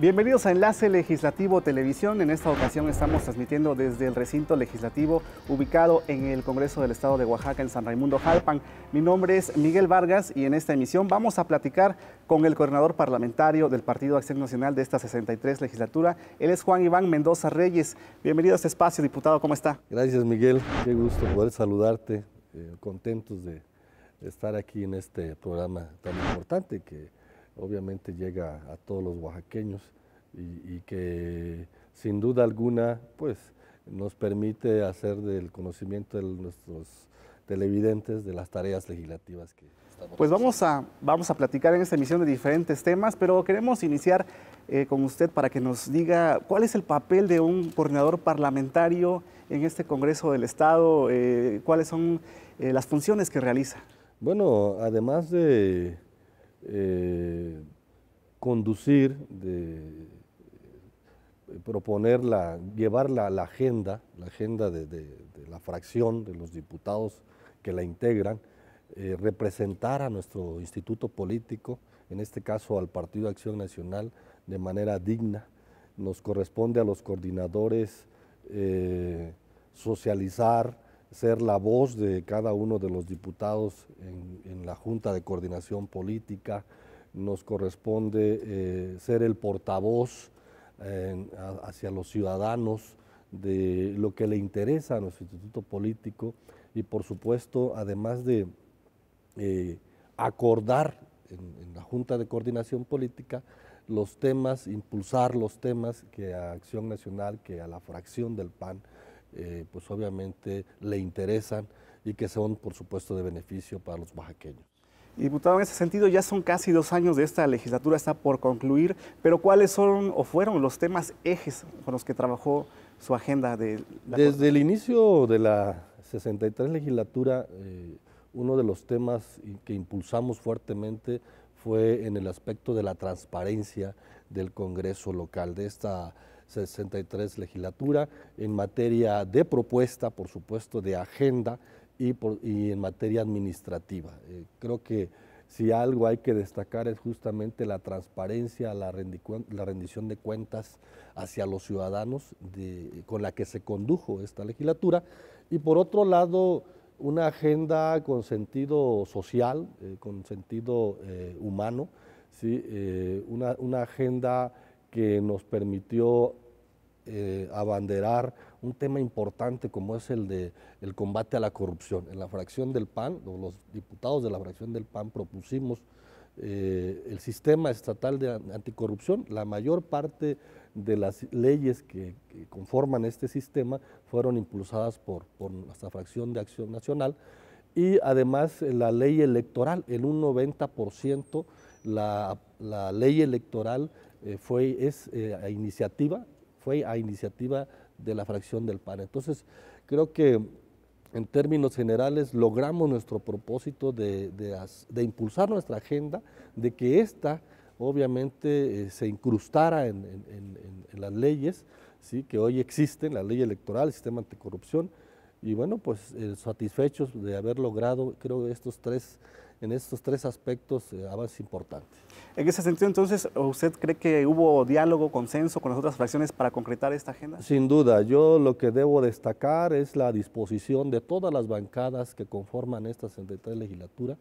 Bienvenidos a Enlace Legislativo Televisión. En esta ocasión estamos transmitiendo desde el recinto legislativo ubicado en el Congreso del Estado de Oaxaca en San Raimundo Jalpan. Mi nombre es Miguel Vargas y en esta emisión vamos a platicar con el coordinador parlamentario del Partido Acción Nacional de esta 63 legislatura. Él es Juan Iván Mendoza Reyes. Bienvenido a este espacio, diputado. ¿Cómo está? Gracias, Miguel. Qué gusto poder saludarte. Eh, contentos de estar aquí en este programa tan importante que obviamente llega a todos los oaxaqueños y, que sin duda alguna pues nos permite hacer del conocimiento de nuestros televidentes de las tareas legislativas que estamos Pues vamos a, vamos a platicar en esta emisión de diferentes temas, pero queremos iniciar eh, con usted para que nos diga cuál es el papel de un coordinador parlamentario en este Congreso del Estado, eh, cuáles son eh, las funciones que realiza. Bueno, además de conducir, de proponerla, llevarla a la, agenda, la agenda de, la fracción de los diputados que la integran, eh, representar a nuestro instituto político, en este caso al Partido Acción Nacional, de manera digna. Nos corresponde a los coordinadores eh, socializar, ser la voz de cada uno de los diputados en, la Junta de Coordinación Política, nos corresponde eh, ser el portavoz hacia los ciudadanos de lo que le interesa a nuestro instituto político y por supuesto, además de eh, acordar en, la Junta de Coordinación Política los temas, impulsar los temas que a Acción Nacional, que a la fracción del PAN, eh, pues obviamente le interesan y que son por supuesto de beneficio para los oaxaqueños. Diputado, en ese sentido ya son casi dos años de esta legislatura, está por concluir, pero ¿cuáles son o fueron los temas ejes con los que trabajó su agenda? Desde el inicio de la 63 legislatura, eh, uno de los temas que impulsamos fuertemente fue en el aspecto de la transparencia del Congreso local, de esta 63 legislatura, en materia de propuesta, por supuesto, de agenda, y, en materia administrativa. Eh, creo que si algo hay que destacar es justamente la transparencia, la, rendición de cuentas hacia los ciudadanos con la que se condujo esta legislatura. Y por otro lado, una agenda con sentido social, eh, con sentido eh, humano, ¿sí? una, una, agenda que nos permitió abanderar un tema importante como es el de el combate a la corrupción. En la fracción del PAN, los diputados de la fracción del PAN propusimos eh, el sistema estatal de anticorrupción. La mayor parte de las leyes que, conforman este sistema fueron impulsadas por, por nuestra fracción de Acción Nacional y además eh, la ley electoral, en un 90% la, ley electoral eh, fue es, a iniciativa, fue a iniciativa de la fracción del pan. Entonces, creo que en términos generales logramos nuestro propósito de, impulsar nuestra agenda, de que ésta obviamente eh, se incrustara en, las leyes ¿sí? que hoy existen, la ley electoral, el sistema anticorrupción, y bueno, pues eh, satisfechos de haber logrado, creo, estos tres, en estos tres aspectos eh, avances importantes. En ese sentido, entonces, ¿usted cree que hubo diálogo, consenso con las otras fracciones para concretar esta agenda? Sin duda, yo lo que debo destacar es la disposición de todas las bancadas que conforman esta de legislatura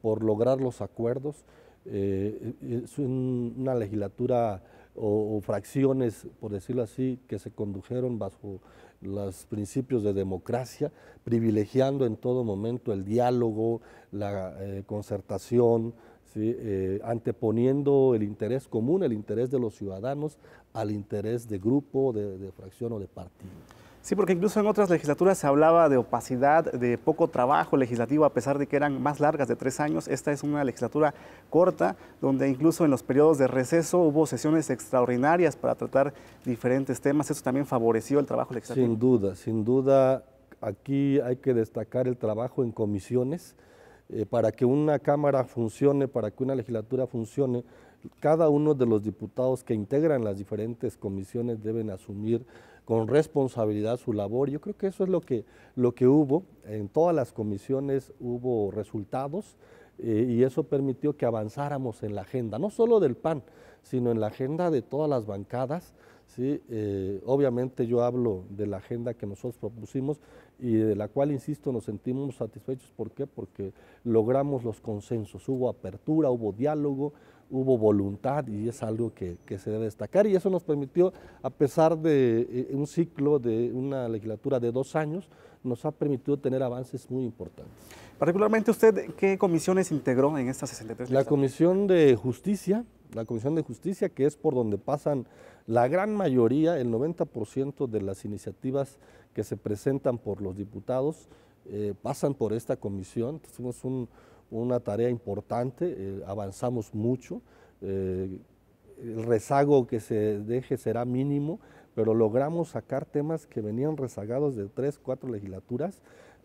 por lograr los acuerdos. Eh, es una legislatura o, fracciones, por decirlo así, que se condujeron bajo los principios de democracia, privilegiando en todo momento el diálogo, la eh, concertación, eh, anteponiendo el interés común, el interés de los ciudadanos, al interés de grupo, de, de fracción o de partido. Sí, porque incluso en otras legislaturas se hablaba de opacidad, de poco trabajo legislativo, a pesar de que eran más largas de tres años. Esta es una legislatura corta, donde incluso en los periodos de receso hubo sesiones extraordinarias para tratar diferentes temas. Eso también favoreció el trabajo legislativo. Sin duda, sin duda, aquí hay que destacar el trabajo en comisiones. Eh, para que una Cámara funcione, para que una legislatura funcione, cada uno de los diputados que integran las diferentes comisiones deben asumir con responsabilidad su labor. Yo creo que eso es lo que, hubo. En todas las comisiones hubo resultados eh, y eso permitió que avanzáramos en la agenda, no solo del PAN, sino en la agenda de todas las bancadas ¿sí? Eh, obviamente yo hablo de la agenda que nosotros propusimos y de la cual, insisto, nos sentimos satisfechos. ¿Por qué? Porque logramos los consensos, hubo apertura, hubo diálogo, hubo voluntad y es algo que, se debe destacar. Y eso nos permitió, a pesar de eh, un ciclo de una legislatura de dos años, nos ha permitido tener avances muy importantes. Particularmente usted, ¿qué comisiones integró en estas 63? La Comisión de Justicia, la Comisión de Justicia, que es por donde pasan la gran mayoría, el 90% de las iniciativas que se presentan por los diputados, eh, pasan por esta comisión. tuvimos una tarea importante, eh, avanzamos mucho. Eh, el rezago que se deje será mínimo, pero logramos sacar temas que venían rezagados de tres, cuatro legislaturas,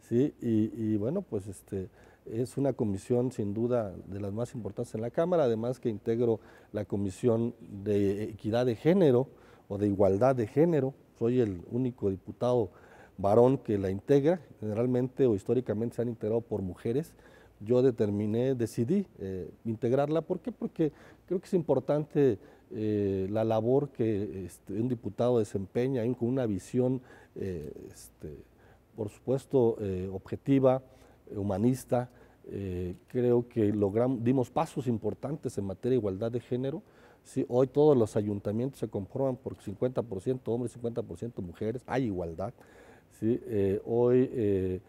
¿sí? y bueno, pues este, es una comisión sin duda de las más importantes en la Cámara, además que integro la Comisión de Equidad de Género o de Igualdad de Género. Soy el único diputado varón que la integra. Generalmente o históricamente se han integrado por mujeres. Yo determiné, decidí eh, integrarla. ¿Por qué? Porque creo que es importante eh, la labor que este, un diputado desempeña con una visión, eh, este, por supuesto, objetiva humanista, eh, creo que logramos, dimos pasos importantes en materia de igualdad de género. hoy todos los ayuntamientos se conforman por 50% hombres, 50% mujeres, hay igualdad. Eh, hoy eh,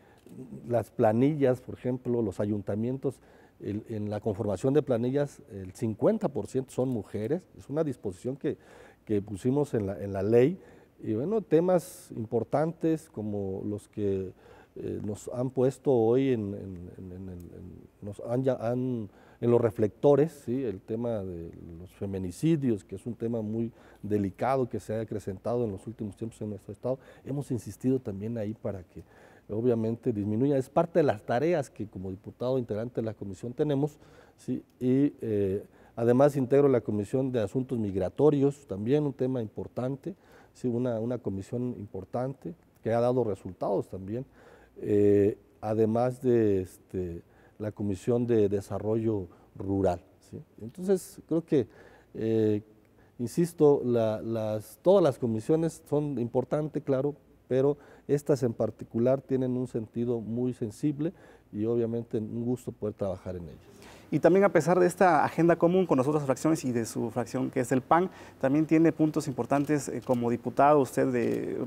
las planillas, por ejemplo, los ayuntamientos, en la conformación de planillas, el 50% son mujeres, es una disposición que, que pusimos en la ley. Y bueno, temas importantes como los que eh, nos han puesto hoy en, en, los reflectores el tema de los feminicidios, que es un tema muy delicado que se ha acrecentado en los últimos tiempos en nuestro Estado. Hemos insistido también ahí para que obviamente disminuya. Es parte de las tareas que como diputado integrante de la comisión tenemos y eh, además integro la comisión de asuntos migratorios, también un tema importante, una comisión importante que ha dado resultados también. Eh, además de este, la Comisión de Desarrollo Rural. Entonces, creo que, eh, insisto, todas las comisiones son importantes, claro, pero estas en particular tienen un sentido muy sensible y obviamente un gusto poder trabajar en ellas. Y también a pesar de esta agenda común con las otras fracciones y de su fracción que es el PAN, también tiene puntos importantes eh, como diputado, usted de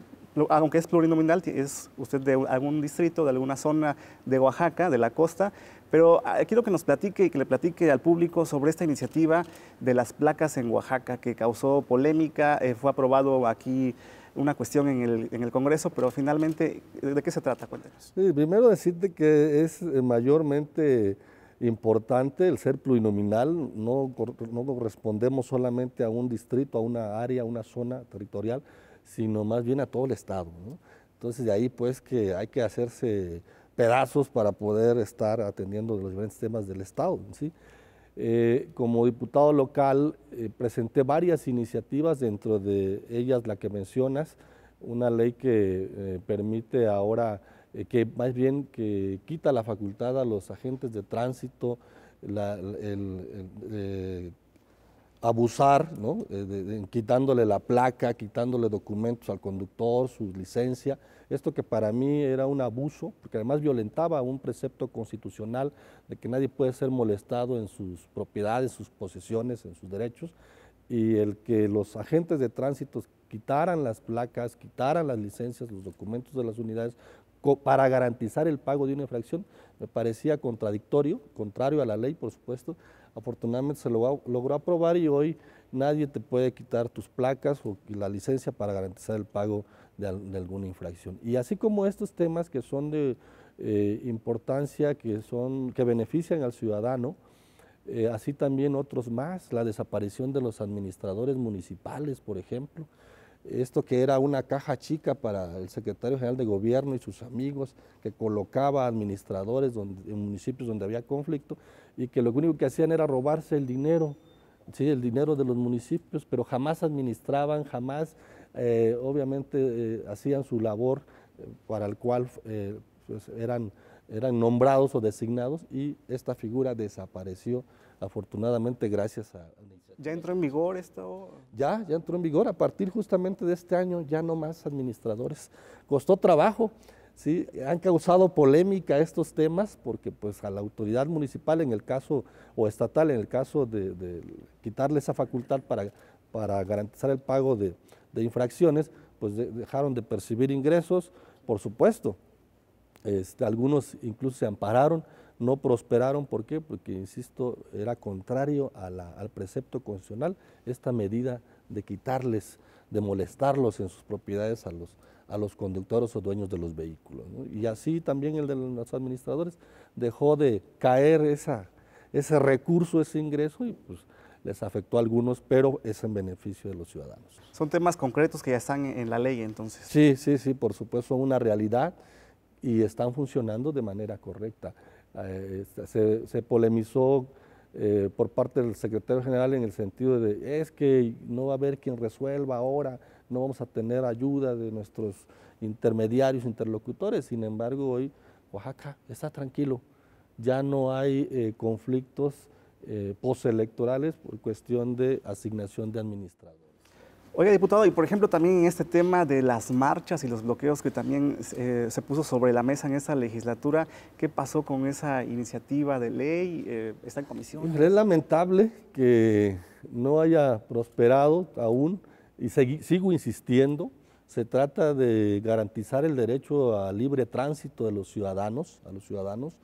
aunque es plurinominal, es usted de algún distrito, de alguna zona de Oaxaca, de la costa, pero ah, quiero que nos platique y que le platique al público sobre esta iniciativa de las placas en Oaxaca que causó polémica, eh, fue aprobado aquí una cuestión en el, Congreso, pero finalmente, ¿de qué se trata? Cuéntenos. primero decirte que es eh, mayormente importante el ser plurinominal, no, no correspondemos solamente a un distrito, a una área, a una zona territorial, sino más bien a todo el Estado. Entonces de ahí pues que hay que hacerse pedazos para poder estar atendiendo los diferentes temas del Estado. ¿sí? Eh, como diputado local eh, presenté varias iniciativas, dentro de ellas la que mencionas, una ley que eh, permite ahora eh, que más bien que quita la facultad a los agentes de tránsito, el, eh, abusar, eh, quitándole la placa, quitándole documentos al conductor, su licencia, esto que para mí era un abuso, porque además violentaba un precepto constitucional de que nadie puede ser molestado en sus propiedades, sus posesiones, en sus derechos, y el que los agentes de tránsito quitaran las placas, quitaran las licencias, los documentos de las unidades, para garantizar el pago de una infracción, me parecía contradictorio, contrario a la ley, por supuesto. Afortunadamente se lo, logró aprobar y hoy nadie te puede quitar tus placas o la licencia para garantizar el pago de, alguna infracción. Y así como estos temas que son de eh, importancia, que, son, que benefician al ciudadano, eh, así también otros más, la desaparición de los administradores municipales, por ejemplo, esto que era una caja chica para el secretario general de gobierno y sus amigos, que colocaba administradores en municipios donde había conflicto y que lo único que hacían era robarse el dinero, ¿sí? el dinero de los municipios, pero jamás administraban, jamás eh, obviamente eh, hacían su labor eh, para el cual pues, eran, eran nombrados o designados y esta figura desapareció afortunadamente gracias a... ¿Ya entró en vigor esto? Ya, ya entró en vigor. A partir justamente de este año ya no más administradores. Costó trabajo, ¿sí? Han causado polémica estos temas porque pues a la autoridad municipal en el caso, o estatal en el caso de, quitarle esa facultad para, para garantizar el pago de, infracciones, pues dejaron de percibir ingresos, por supuesto. Este, algunos incluso se ampararon no prosperaron. ¿Por qué? Porque, insisto, era contrario al precepto constitucional esta medida de quitarles, de molestarlos en sus propiedades a los, a los conductores o dueños de los vehículos. Y así también el de los administradores dejó de caer ese recurso, ese ingreso y pues les afectó a algunos, pero es en beneficio de los ciudadanos. Son temas concretos que ya están en la ley entonces. Sí, sí, sí, por supuesto, son una realidad y están funcionando de manera correcta. Eh, se, polemizó eh, por parte del secretario general en el sentido de es que no va a haber quien resuelva ahora, no vamos a tener ayuda de nuestros intermediarios, interlocutores. Sin embargo, hoy Oaxaca está tranquilo, ya no hay eh, conflictos postelectorales por cuestión de asignación de administradores. Oiga, diputado, y por ejemplo también en este tema de las marchas y los bloqueos que también eh, se puso sobre la mesa en esta legislatura, ¿qué pasó con esa iniciativa de ley? Eh, ¿Está en comisión? Pues, es lamentable que no haya prosperado aún y sigo insistiendo. Se trata de garantizar el derecho a libre tránsito de los ciudadanos, a los ciudadanos.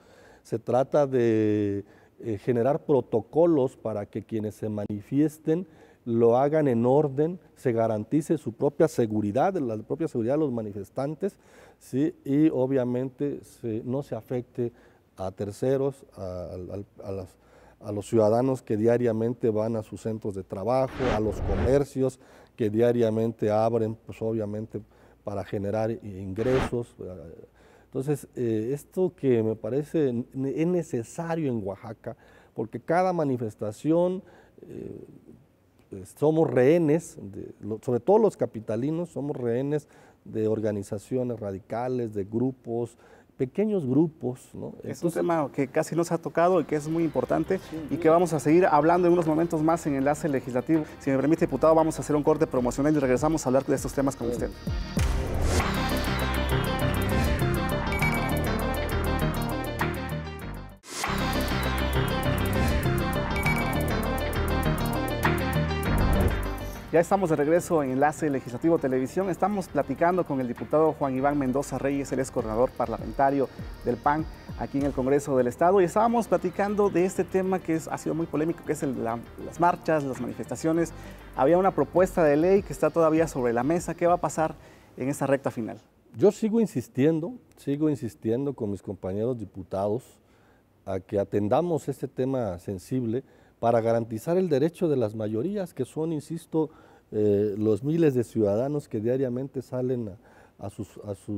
Se trata de eh, generar protocolos para que quienes se manifiesten lo hagan en orden, se garantice su propia seguridad, la propia seguridad de los manifestantes, ¿sí? y obviamente no se afecte a terceros, a, los ciudadanos que diariamente van a sus centros de trabajo, a los comercios que diariamente abren, pues obviamente para generar ingresos. Entonces, eh, esto que me parece es necesario en Oaxaca, porque cada manifestación eh, somos rehenes, sobre todo los capitalinos, somos rehenes de organizaciones radicales, de grupos, pequeños grupos. es un tema que casi no se ha tocado y que es muy importante y que vamos a seguir hablando en unos momentos más en enlace legislativo. Si me permite, diputado, vamos a hacer un corte promocional y regresamos a hablar de estos temas con usted. Ya estamos de regreso en Enlace Legislativo Televisión. Estamos platicando con el diputado Juan Iván Mendoza Reyes, el ex coordinador parlamentario del PAN aquí en el Congreso del Estado. Y estábamos platicando de este tema que ha sido muy polémico, que es las marchas, las manifestaciones. Había una propuesta de ley que está todavía sobre la mesa. ¿Qué va a pasar en esta recta final? Yo sigo insistiendo, sigo insistiendo con mis compañeros diputados a que atendamos este tema sensible para garantizar el derecho de las mayorías, que son, insisto, eh, los miles de ciudadanos que diariamente salen a, sus,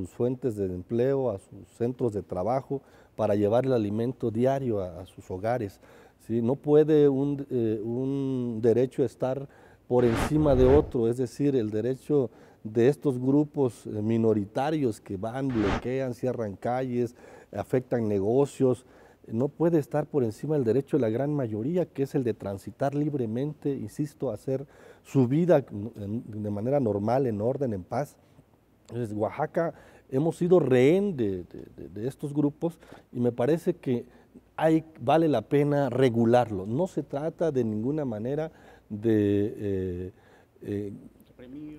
fuentes de empleo, a sus centros de trabajo, para llevar el alimento diario a, sus hogares. No puede un, eh, un derecho estar por encima de otro, es decir, el derecho de estos grupos eh, minoritarios que van, bloquean, cierran calles, afectan negocios, no puede estar por encima del derecho de la gran mayoría, que es el de transitar libremente, insisto, hacer su vida de manera normal, en orden, en paz. Entonces, Oaxaca hemos sido rehén de, estos grupos y me parece que vale la pena regularlo. No se trata de ninguna manera de eh, eh,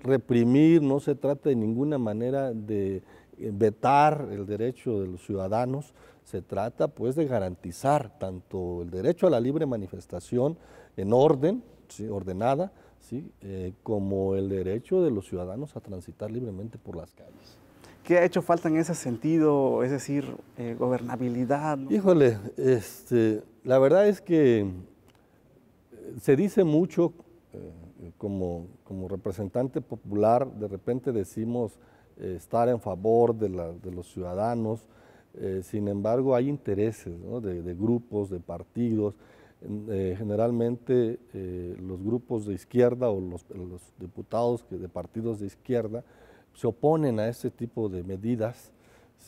reprimir, no se trata de ninguna manera de vetar el derecho de los ciudadanos, se trata pues de garantizar tanto el derecho a la libre manifestación en orden, ordenada, ¿sí? Eh, como el derecho de los ciudadanos a transitar libremente por las calles. ¿Qué ha hecho falta en ese sentido? Es decir, eh, gobernabilidad. Híjole, este, la verdad es que eh, se dice mucho, como, como representante popular, de repente decimos estar en favor de, los ciudadanos. Eh, sin embargo, hay intereses de, grupos, de partidos. Eh, generalmente eh, los grupos de izquierda o los, diputados que de partidos de izquierda se oponen a este tipo de medidas,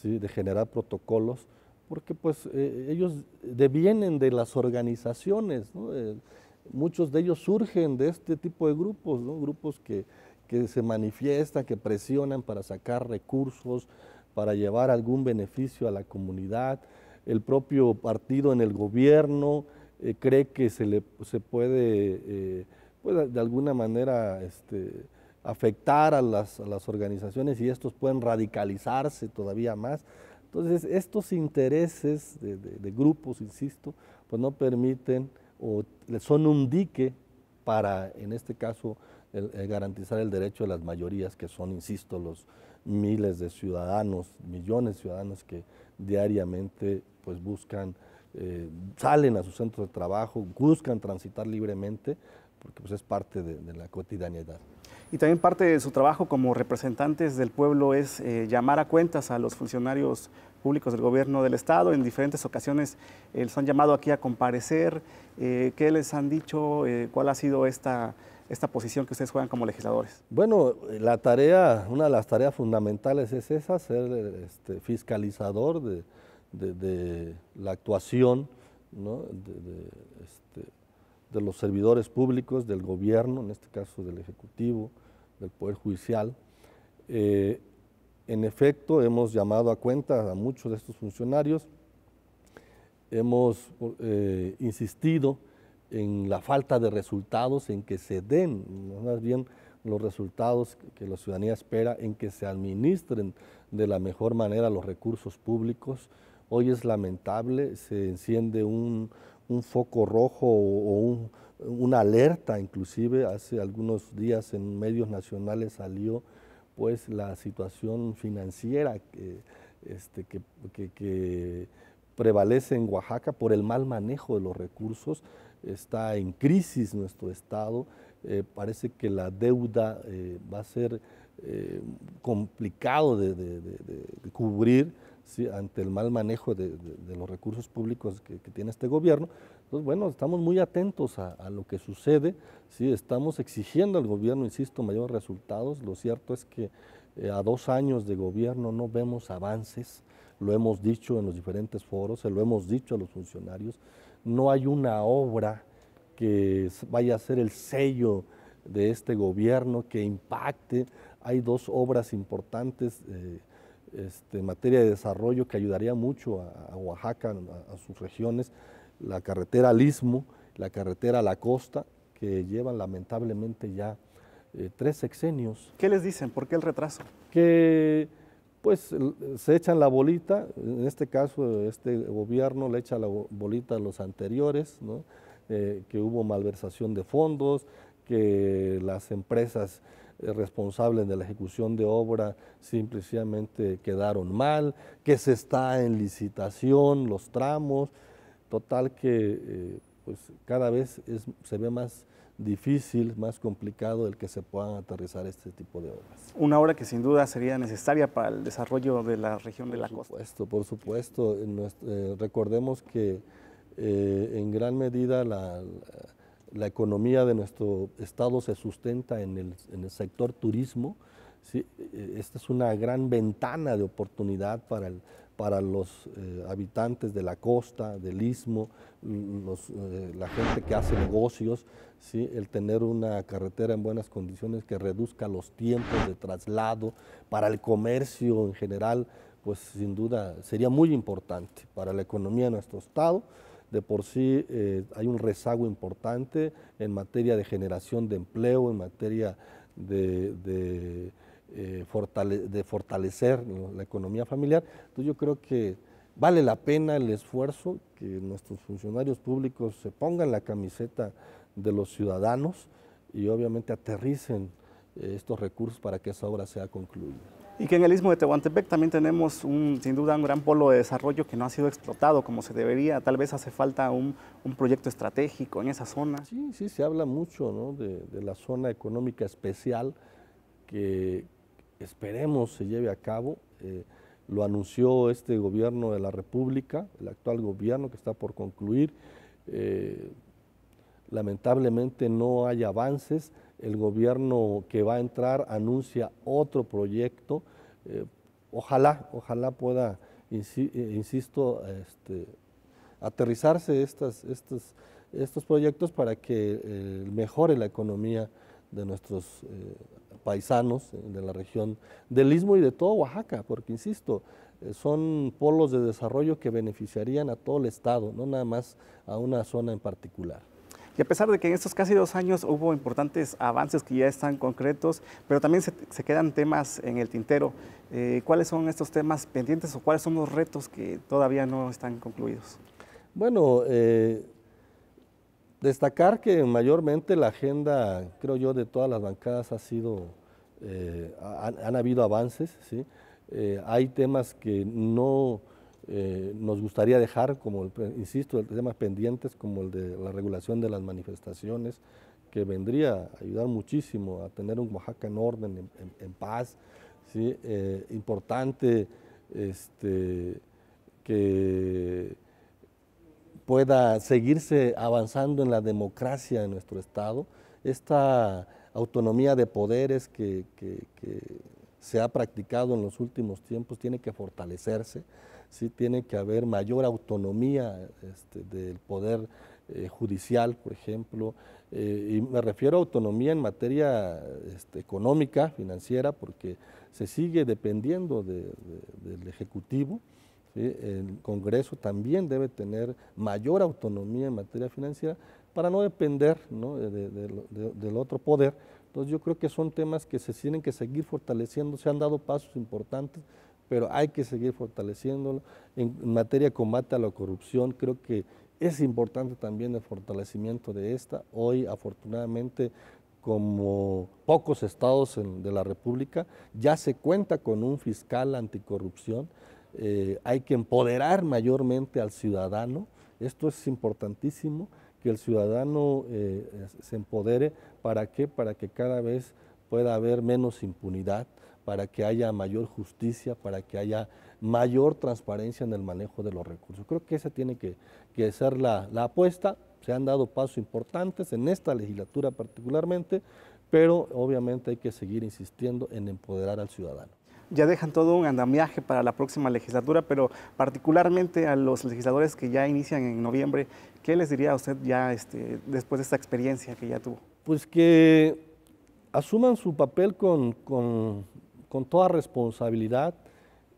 de generar protocolos, porque pues ellos devienen de las organizaciones. muchos de ellos surgen de este tipo de grupos, grupos que que se manifiestan, que presionan para sacar recursos, para llevar algún beneficio a la comunidad. El propio partido en el gobierno eh, cree que se, le, se puede, eh, pues, de alguna manera, este, afectar a las, organizaciones y estos pueden radicalizarse todavía más. Entonces, estos intereses de, de grupos, insisto, pues no permiten o son un dique para, en este caso, garantizar el derecho de las mayorías, que son, insisto, los miles de ciudadanos, millones de ciudadanos que diariamente pues buscan, eh, salen a sus centros de trabajo, buscan transitar libremente, porque pues es parte de, la cotidianidad. Y también parte de su trabajo como representantes del pueblo es eh, llamar a cuentas a los funcionarios públicos del gobierno del Estado. En diferentes ocasiones eh, han llamado aquí a comparecer. ¿Qué les han dicho? ¿Cuál ha sido esta esta posición que ustedes juegan como legisladores? Bueno, la tarea, una de las tareas fundamentales es esa, ser este, fiscalizador de, la actuación este, de, los servidores públicos, del gobierno, en este caso del Ejecutivo, del Poder Judicial. Eh, en efecto, hemos llamado a cuenta a muchos de estos funcionarios, hemos eh, insistido en la falta de resultados, en que se den más bien los resultados que la ciudadanía espera, en que se administren de la mejor manera los recursos públicos. Hoy es lamentable, se enciende un, foco rojo o, una alerta inclusive, hace algunos días en medios nacionales salió pues la situación financiera que este, prevalece en Oaxaca por el mal manejo de los recursos, está en crisis nuestro Estado, eh, parece que la deuda eh, va a ser eh, complicado de, cubrir ante el mal manejo de, los recursos públicos que, tiene este gobierno. Entonces, bueno, estamos muy atentos a, lo que sucede, ¿sí? estamos exigiendo al gobierno, insisto, mayores resultados. Lo cierto es que a dos años de gobierno no vemos avances, lo hemos dicho en los diferentes foros, se lo hemos dicho a los funcionarios no hay una obra que vaya a ser el sello de este gobierno que impacte. Hay dos obras importantes eh, este, en materia de desarrollo que ayudaría mucho a, Oaxaca, a, sus regiones, la carretera al Istmo, la carretera a la costa, que llevan lamentablemente ya eh, tres sexenios. ¿Qué les dicen? ¿Por qué el retraso? Que pues se echan la bolita, en este caso este gobierno le echa la bolita a los anteriores, eh, que hubo malversación de fondos, que las empresas eh, responsables de la ejecución de obra simplemente quedaron mal, que se está en licitación los tramos, total que eh, pues cada vez se ve más difícil, más complicado el que se puedan aterrizar este tipo de obras. Una obra que sin duda sería necesaria para el desarrollo de la región de la costa. Por supuesto, eh, recordemos que eh, en gran medida la, economía de nuestro estado se sustenta en el, sector turismo. E-, esta es una gran ventana de oportunidad para los eh, habitantes de la costa, del istmo, la gente que hace negocios el tener una carretera en buenas condiciones que reduzca los tiempos de traslado para el comercio en general, pues sin duda sería muy importante para la economía de nuestro Estado. De por sí eh, hay un rezago importante en materia de generación de empleo, en materia de, de eh, fortalecer la economía familiar. Entonces yo creo que vale la pena el esfuerzo que nuestros funcionarios públicos se pongan la camiseta de los ciudadanos y obviamente aterricen eh, estos recursos para que esa obra sea concluida. Y que en el istmo de Tehuantepec también tenemos un, sin duda un gran polo de desarrollo que no ha sido explotado como se debería. Tal vez hace falta un, proyecto estratégico en esa zona. Sí, sí, se habla mucho de, la zona económica especial que esperemos se lleve a cabo. Eh, lo anunció este gobierno de la República, el actual gobierno que está por concluir. Eh, Lamentablemente no hay avances. El gobierno que va a entrar anuncia otro proyecto. Eh, ojalá, ojalá pueda, eh, insisto, este, aterrizarse estos proyectos para que eh, mejore la economía de nuestros paisanos de la región del Istmo y de todo Oaxaca, porque insisto, son polos de desarrollo que beneficiarían a todo el Estado, no nada más a una zona en particular. Y a pesar de que en estos casi dos años hubo importantes avances que ya están concretos, pero también se, quedan temas en el tintero. Eh, ¿Cuáles son estos temas pendientes o cuáles son los retos que todavía no están concluidos? Bueno, eh, destacar que mayormente la agenda, creo yo, de todas las bancadas ha sido, eh, han, han, habido avances, ¿sí? hay temas que no eh, nos gustaría dejar, como insisto, temas pendientes como el de la regulación de las manifestaciones, que vendría a ayudar muchísimo a tener un Oaxaca en orden, en, paz. Eh, importante este, que pueda seguirse avanzando en la democracia en nuestro Estado. Esta autonomía de poderes que se ha practicado en los últimos tiempos tiene que fortalecerse sí tiene que haber mayor autonomía este, del poder eh, judicial, por ejemplo, eh, y me refiero a autonomía en materia este, económica, financiera, porque se sigue dependiendo del Ejecutivo. El Congreso también debe tener mayor autonomía en materia financiera para no depender del otro poder. Entonces yo creo que son temas que se tienen que seguir fortaleciendo, se han dado pasos importantes, pero hay que seguir fortaleciéndolo. En, materia de combate a la corrupción, creo que es importante también el fortalecimiento de esta. Hoy, afortunadamente, como pocos estados de la República, ya se cuenta con un fiscal anticorrupción. Eh, hay que empoderar mayormente al ciudadano. Esto es importantísimo, que el ciudadano eh, se empodere. ¿Para qué? Para que cada vez pueda haber menos impunidad, para que haya mayor justicia, para que haya mayor transparencia en el manejo de los recursos. Creo que esa tiene que, ser la, apuesta. Se han dado pasos importantes en esta legislatura particularmente, pero obviamente hay que seguir insistiendo en empoderar al ciudadano ya dejan todo un andamiaje para la próxima legislatura, pero particularmente a los legisladores que ya inician en noviembre, ¿qué les diría a usted ya este, después de esta experiencia que ya tuvo? Pues que asuman su papel con con toda responsabilidad,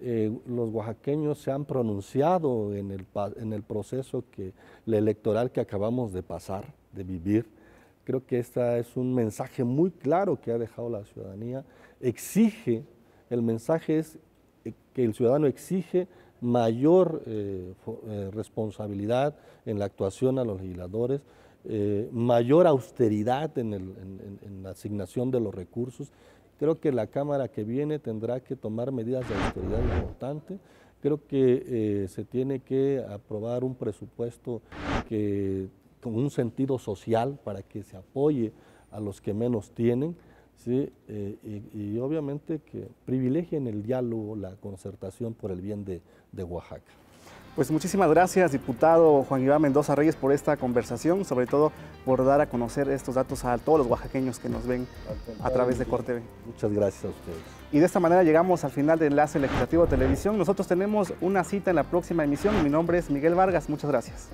eh, los oaxaqueños se han pronunciado en el, proceso que, electoral que acabamos de pasar, de vivir. Creo que este es un mensaje muy claro que ha dejado la ciudadanía. Exige, el mensaje es eh, que el ciudadano exige mayor eh, responsabilidad en la actuación a los legisladores, mayor austeridad en la asignación de los recursos Creo que la Cámara que viene tendrá que tomar medidas de austeridad importante. Creo que eh, se tiene que aprobar un presupuesto que, con un sentido social para que se apoye a los que menos tienen. Eh, y, obviamente que privilegien el diálogo, la concertación por el bien de Oaxaca. Pues muchísimas gracias, diputado Juan Iván Mendoza Reyes, por esta conversación, sobre todo por dar a conocer estos datos a todos los oaxaqueños que nos ven a través de B. Muchas gracias a ustedes. Y de esta manera llegamos al final del Enlace Legislativo de Televisión. Nosotros tenemos una cita en la próxima emisión. Mi nombre es Miguel Vargas. Muchas gracias.